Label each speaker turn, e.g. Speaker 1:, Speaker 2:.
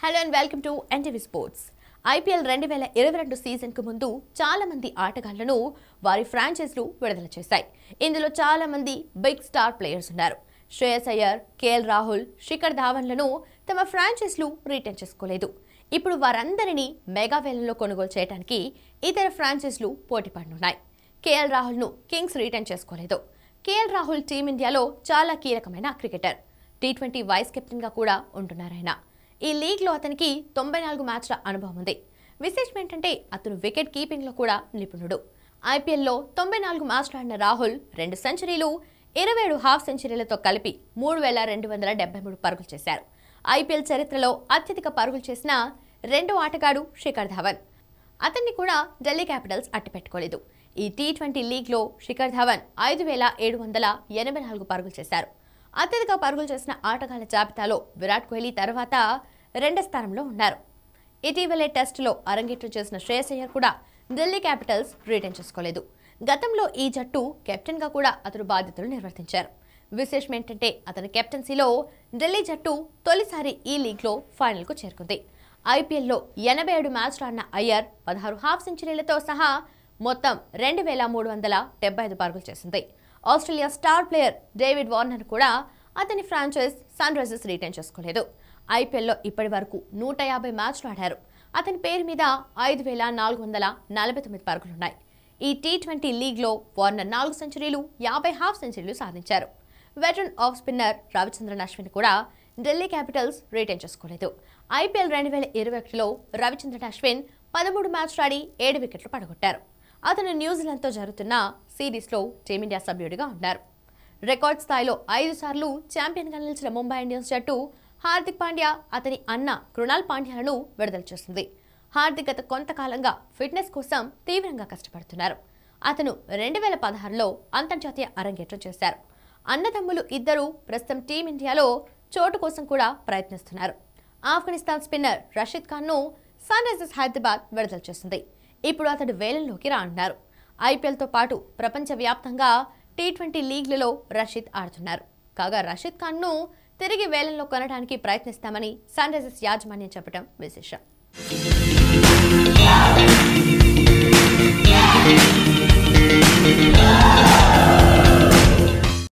Speaker 1: hello and welcome to NTV sports IPL రెండు వేల ఇరవై రెండు సీజన్కు ముందు చాలామంది ఆటగాళ్లను వారి ఫ్రాంచైజ్లు విడుదల చేశాయి ఇందులో చాలామంది బిగ్ స్టార్ ప్లేయర్స్ ఉన్నారు శ్రేయస్ అయ్యర్ కేఎల్ రాహుల్ శిఖర్ ధావన్లను తమ ఫ్రాంచైజ్లు రిటర్న్ చేసుకోలేదు ఇప్పుడు వారందరినీ మెగా వేలంలో కొనుగోలు చేయడానికి ఇతర ఫ్రాంచైజ్లు పోటీ పడనున్నాయి కేఎల్ రాహుల్ను కింగ్స్ రిటర్న్ చేసుకోలేదు కేఎల్ రాహుల్ టీమిండియాలో చాలా కీలకమైన క్రికెటర్ టీ ట్వంటీ వైస్ కెప్టెన్గా కూడా ఉంటున్నారాయన ఈ లీగ్లో అతనికి తొంభై నాలుగు మ్యాచ్ల అనుభవం ఉంది విశేషం ఏంటంటే అతను వికెట్ కీపింగ్లో కూడా నిపుణుడు ఐపీఎల్లో తొంభై నాలుగు మ్యాచ్లు ఆడిన రాహుల్ రెండు సెంచరీలు ఇరవై ఏడు హాఫ్ సెంచరీలతో కలిపి మూడు వేల రెండు వందల డెబ్బై మూడు పరుగులు చేశారు ఐపీఎల్ చరిత్రలో అత్యధిక పరుగులు చేసిన రెండో ఆటగాడు శిఖర్ ధవన్ అతన్ని కూడా ఢిల్లీ క్యాపిటల్స్ అట్టిపెట్టుకోలేదు ఈ టీ ట్వంటీ లీగ్లో శిఖర్ ధవన్ ఐదు వేల ఏడు వందల ఎనభై నాలుగు పరుగులు చేశారు అత్యధిక పరుగులు చేసిన ఆటగాళ్ల జాబితాలో విరాట్ కోహ్లీ తర్వాత రెండో స్థానంలో ఉన్నారు ఇటీవలే టెస్టులో అరంగేట్రం చేసిన శ్రేయస్ కూడా ఢిల్లీ క్యాపిటల్స్ రిటర్న్ చేసుకోలేదు గతంలో ఈ జట్టు కెప్టెన్గా కూడా అతడు బాధ్యతలు నిర్వర్తించారు విశేషం ఏంటంటే అతని కెప్టెన్సీలో ఢిల్లీ జట్టు తొలిసారి ఈ లీగ్లో ఫైనల్కు చేరుకుంది ఐపీఎల్లో ఎనభై ఏడు మ్యాచ్లు ఆడిన అయ్యర్ పదహారు హాఫ్ సెంచరీలతో సహా మొత్తం రెండు వేల మూడు వందల డెబ్బై ఐదు పరుగులు చేసింది Australia star player David Warner కూడా అతని ఫ్రాంచైజ్ సన్ రైజర్స్ రీటైన్ చేసుకోలేదు ఐపీఎల్లో ఇప్పటి వరకు నూట యాభై మ్యాచ్లు ఆడారు అతని పేరు మీద ఐదు వేల నాలుగు వందల నలభై తొమ్మిది పరుగులున్నాయి ఈ టీ ట్వంటీ లీగ్లో వార్నర్ నాలుగు సెంచరీలు యాభై హాఫ్ సెంచరీలు సాధించారు veteran off spinner Ravichandran Ashwin కూడా ఢిల్లీ క్యాపిటల్స్ రిటైన్ చేసుకోలేదు ఐపీఎల్ రెండు వేల ఇరవై ఒకటిలో రవిచంద్రన్ అశ్విన్ పదమూడు మ్యాచ్లు ఆడి ఏడు వికెట్లు పడగొట్టారు అతను న్యూజిలాండ్తో జరుగుతున్న సిరీస్లో టీమిండియా సభ్యుడిగా ఉన్నారు రికార్డ్ స్థాయిలో ఐదు సార్లు ఛాంపియన్గా నిలిచిన ముంబై ఇండియన్స్ జట్టు హార్దిక్ పాండ్యా అతని అన్న కృణాల్ పాండ్యాలను విడుదల చేస్తుంది హార్దిక్ గత కొంతకాలంగా ఫిట్నెస్ కోసం తీవ్రంగా కష్టపడుతున్నారు అతను రెండు వేల పదహారులో అంతర్జాతీయ అరంగేట్రం చేశారు అన్నదమ్ములు ఇద్దరు ప్రస్తుతం టీమిండియాలో చోటు కోసం కూడా ప్రయత్నిస్తున్నారు ఆఫ్ఘనిస్తాన్ స్పిన్నర్ రషీద్ ఖాన్ను సన్ రైజర్స్ హైదరాబాద్ విడుదల చేసింది ఇప్పుడు అతడు వేలంలోకి రానున్నారు ఐపీఎల్తో పాటు ప్రపంచవ్యాప్తంగా టీ ట్వంటీ లీగ్లలో రషీద్ ఆడుతున్నారు కాగా రషీద్ ఖాన్ను తిరిగి వేలంలో కొనడానికి ప్రయత్నిస్తామని సన్ రైజర్స్ యాజమాన్యం చెప్పడం విశేషం